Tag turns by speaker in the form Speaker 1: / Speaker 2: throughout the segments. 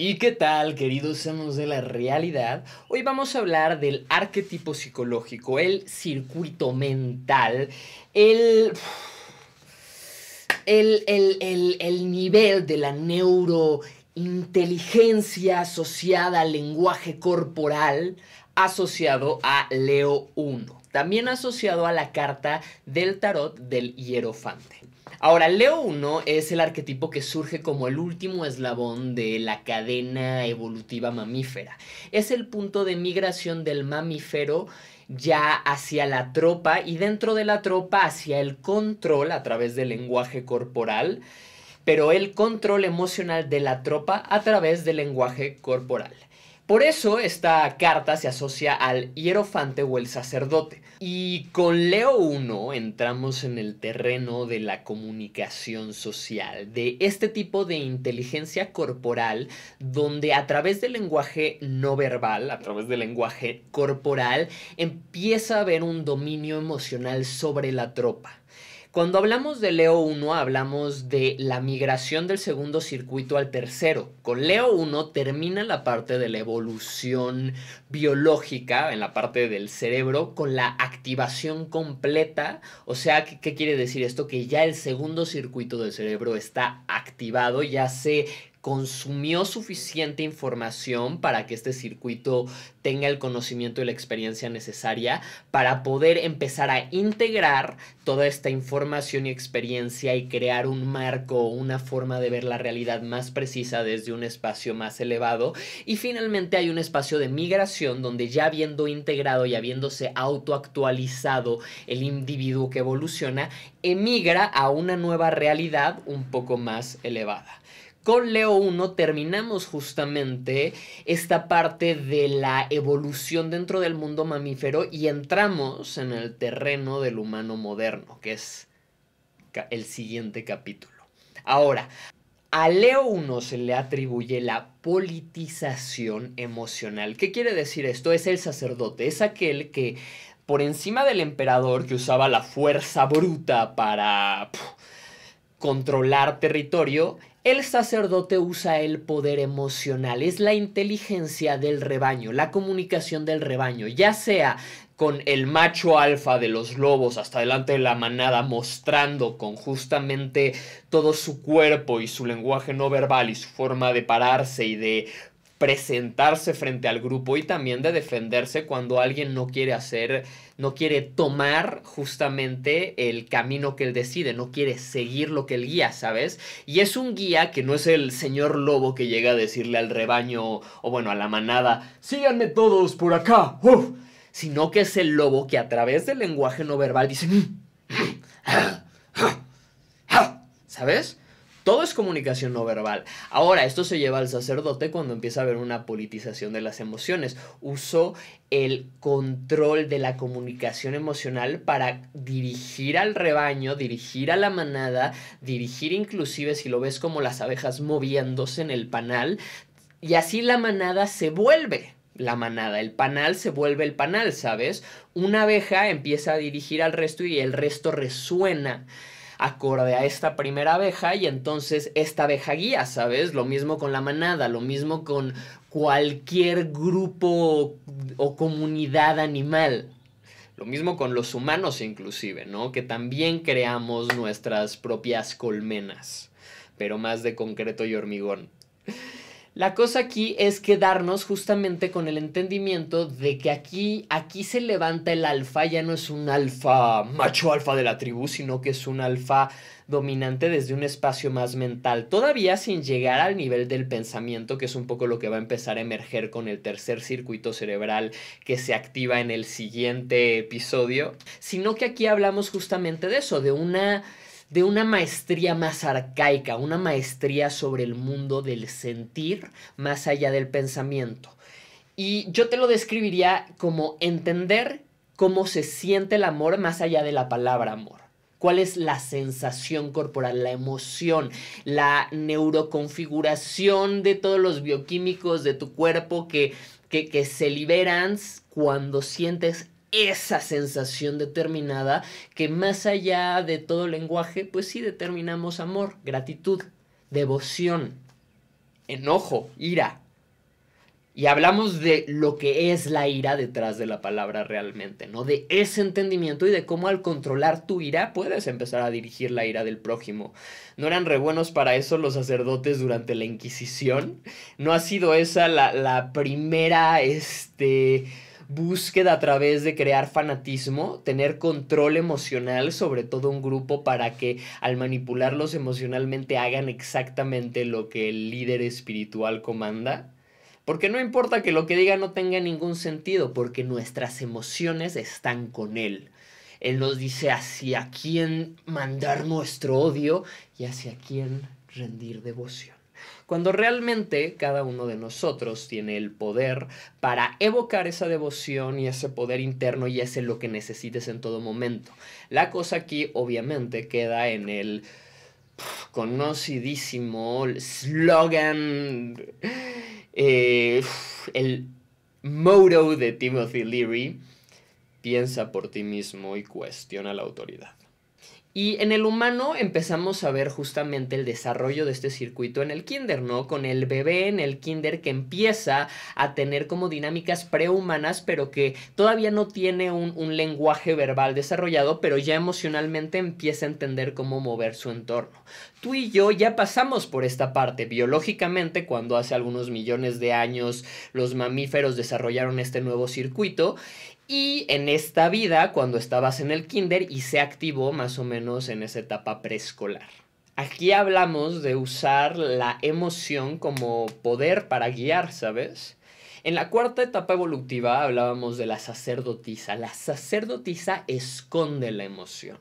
Speaker 1: ¿Y qué tal, queridos amos de la realidad? Hoy vamos a hablar del arquetipo psicológico, el circuito mental, el... El, el nivel de la neurointeligencia asociada al lenguaje corporal asociado a Leo 1, también asociado a la carta del tarot del hierofante. Ahora, Leo 1 es el arquetipo que surge como el último eslabón de la cadena evolutiva mamífera. Es el punto de migración del mamífero ya hacia la tropa y dentro de la tropa hacia el control a través del lenguaje corporal, pero el control emocional de la tropa a través del lenguaje corporal. Por eso esta carta se asocia al hierofante o el sacerdote, y con Leo 1 entramos en el terreno de la comunicación social, de este tipo de inteligencia corporal donde a través del lenguaje no verbal, a través del lenguaje corporal, empieza a haber un dominio emocional sobre la tropa. Cuando hablamos de Leo 1, hablamos de la migración del segundo circuito al tercero. Con Leo 1 termina la parte de la evolución biológica en la parte del cerebro con la activación completa. O sea, ¿qué, quiere decir esto? Que ya el segundo circuito del cerebro está activado, ya se consumió suficiente información para que este circuito tenga el conocimiento y la experiencia necesaria para poder empezar a integrar toda esta información y experiencia y crear un marco, o una forma de ver la realidad más precisa desde un espacio más elevado. Y finalmente hay un espacio de migración donde ya habiendo integrado y habiéndose autoactualizado el individuo que evoluciona, emigra a una nueva realidad un poco más elevada con Leo 1 terminamos justamente esta parte de la evolución dentro del mundo mamífero y entramos en el terreno del humano moderno, que es el siguiente capítulo. Ahora, a Leo 1 se le atribuye la politización emocional. ¿Qué quiere decir esto? Es el sacerdote, es aquel que por encima del emperador que usaba la fuerza bruta para... controlar territorio, el sacerdote usa el poder emocional, es la inteligencia del rebaño, la comunicación del rebaño, ya sea con el macho alfa de los lobos hasta delante de la manada, mostrando con justamente todo su cuerpo y su lenguaje no verbal y su forma de pararse y de presentarse frente al grupo y también de defenderse cuando alguien no quiere hacer no quiere tomar justamente el camino que él decide, no quiere seguir lo que él guía, ¿sabes? Y es un guía que no es el señor lobo que llega a decirle al rebaño o bueno, a la manada, síganme todos por acá, sino que es el lobo que a través del lenguaje no verbal dice, mm, mm, ah, ah, ah", ¿sabes? Todo es comunicación no verbal. Ahora, esto se lleva al sacerdote cuando empieza a haber una politización de las emociones. Usó el control de la comunicación emocional para dirigir al rebaño, dirigir a la manada, dirigir inclusive, si lo ves como las abejas moviéndose en el panal, y así la manada se vuelve la manada. El panal se vuelve el panal, ¿sabes? Una abeja empieza a dirigir al resto y el resto resuena acorde a esta primera abeja y entonces esta abeja guía, ¿sabes? Lo mismo con la manada, lo mismo con cualquier grupo o comunidad animal. Lo mismo con los humanos inclusive, ¿no? Que también creamos nuestras propias colmenas, pero más de concreto y hormigón. La cosa aquí es quedarnos justamente con el entendimiento de que aquí, aquí se levanta el alfa, ya no es un alfa macho alfa de la tribu, sino que es un alfa dominante desde un espacio más mental, todavía sin llegar al nivel del pensamiento, que es un poco lo que va a empezar a emerger con el tercer circuito cerebral que se activa en el siguiente episodio, sino que aquí hablamos justamente de eso, de una de una maestría más arcaica, una maestría sobre el mundo del sentir más allá del pensamiento. Y yo te lo describiría como entender cómo se siente el amor más allá de la palabra amor. ¿Cuál es la sensación corporal, la emoción, la neuroconfiguración de todos los bioquímicos de tu cuerpo que, que, que se liberan cuando sientes esa sensación determinada que más allá de todo lenguaje, pues sí determinamos amor, gratitud, devoción, enojo, ira. Y hablamos de lo que es la ira detrás de la palabra realmente, ¿no? De ese entendimiento y de cómo al controlar tu ira puedes empezar a dirigir la ira del prójimo. ¿No eran re buenos para eso los sacerdotes durante la Inquisición? ¿No ha sido esa la, la primera, este búsqueda a través de crear fanatismo, tener control emocional sobre todo un grupo para que al manipularlos emocionalmente hagan exactamente lo que el líder espiritual comanda. Porque no importa que lo que diga no tenga ningún sentido, porque nuestras emociones están con él. Él nos dice hacia quién mandar nuestro odio y hacia quién rendir devoción. Cuando realmente cada uno de nosotros tiene el poder para evocar esa devoción y ese poder interno y ese lo que necesites en todo momento. La cosa aquí obviamente queda en el conocidísimo slogan, eh, el motto de Timothy Leary, piensa por ti mismo y cuestiona la autoridad. Y en el humano empezamos a ver justamente el desarrollo de este circuito en el kinder, ¿no? Con el bebé en el kinder que empieza a tener como dinámicas prehumanas, pero que todavía no tiene un, lenguaje verbal desarrollado, pero ya emocionalmente empieza a entender cómo mover su entorno tú y yo ya pasamos por esta parte. Biológicamente, cuando hace algunos millones de años los mamíferos desarrollaron este nuevo circuito. Y en esta vida, cuando estabas en el kinder y se activó más o menos en esa etapa preescolar. Aquí hablamos de usar la emoción como poder para guiar, ¿sabes? En la cuarta etapa evolutiva hablábamos de la sacerdotisa. La sacerdotisa esconde la emoción.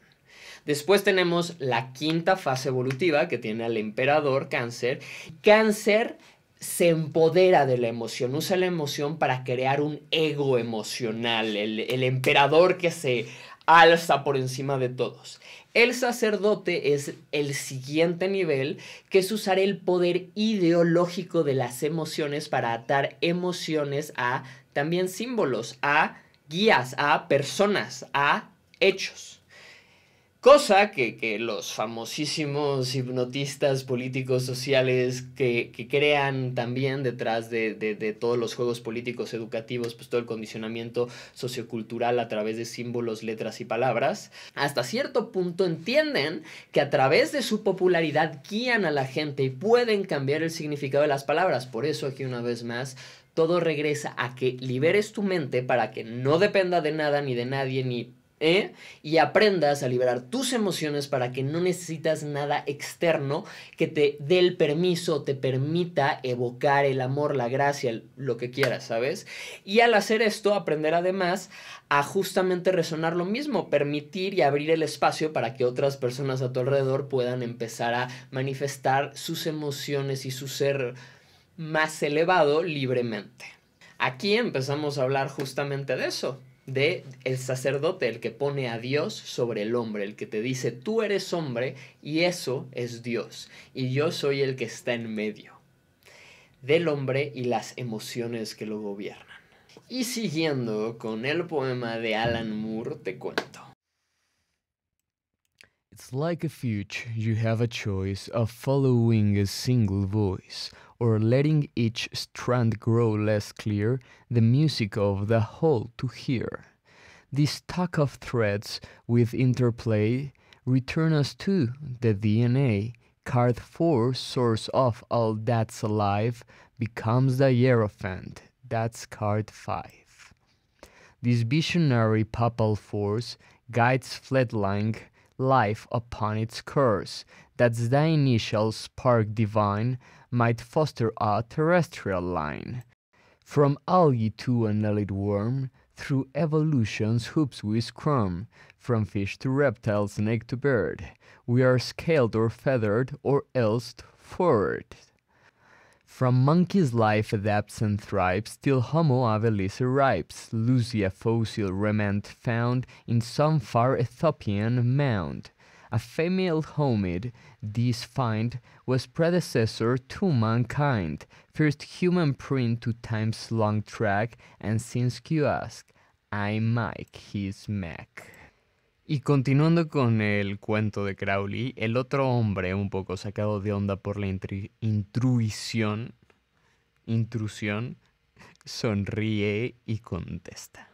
Speaker 1: Después tenemos la quinta fase evolutiva que tiene al emperador cáncer. Cáncer se empodera de la emoción, usa la emoción para crear un ego emocional, el, emperador que se alza por encima de todos. El sacerdote es el siguiente nivel, que es usar el poder ideológico de las emociones para atar emociones a también símbolos, a guías, a personas, a hechos. Cosa que, los famosísimos hipnotistas políticos sociales que, crean también detrás de, de, todos los juegos políticos educativos, pues todo el condicionamiento sociocultural a través de símbolos, letras y palabras, hasta cierto punto entienden que a través de su popularidad guían a la gente y pueden cambiar el significado de las palabras. Por eso aquí una vez más todo regresa a que liberes tu mente para que no dependa de nada ni de nadie ni ¿eh? Y aprendas a liberar tus emociones para que no necesitas nada externo que te dé el permiso, te permita evocar el amor, la gracia, lo que quieras, ¿sabes? Y al hacer esto, aprender además a justamente resonar lo mismo, permitir y abrir el espacio para que otras personas a tu alrededor puedan empezar a manifestar sus emociones y su ser más elevado libremente. Aquí empezamos a hablar justamente de eso, de el sacerdote, el que pone a Dios sobre el hombre, el que te dice, tú eres hombre y eso es Dios, y yo soy el que está en medio del hombre y las emociones que lo gobiernan. Y siguiendo con el poema de Alan Moore, te cuento.
Speaker 2: It's like a future, you have a choice of following a single voice or letting each strand grow less clear, the music of the whole to hear. this talk of threads with interplay return us to the DNA. Card 4, source of all that's alive, becomes the Hierophant. That's card 5. This visionary papal force guides Fledlang life upon its course, that the initial spark divine might foster a terrestrial line. From algae to an elite worm, through evolution's hoops we scrum, from fish to reptile, snake to bird, we are scaled or feathered or else furred. From monkey's life adapts and thrives till Homo habilis arrives, a fossil remnant found in some far Ethiopian mound. A female homid, this find was predecessor to mankind, first human print to time's long track, and since you ask, I'm Mike, he's Mac. Y continuando con el cuento de Crowley, el otro hombre, un poco sacado de onda por la intrusión, intrusión, sonríe y contesta.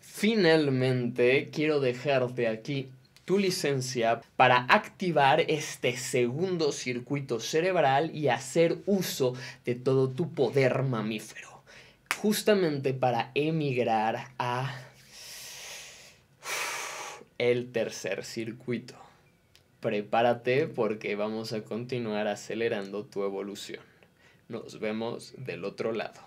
Speaker 1: Finalmente, quiero dejarte aquí tu licencia para activar este segundo circuito cerebral y hacer uso de todo tu poder mamífero, justamente para emigrar a el tercer circuito. Prepárate porque vamos a continuar acelerando tu evolución. Nos
Speaker 2: vemos del otro lado.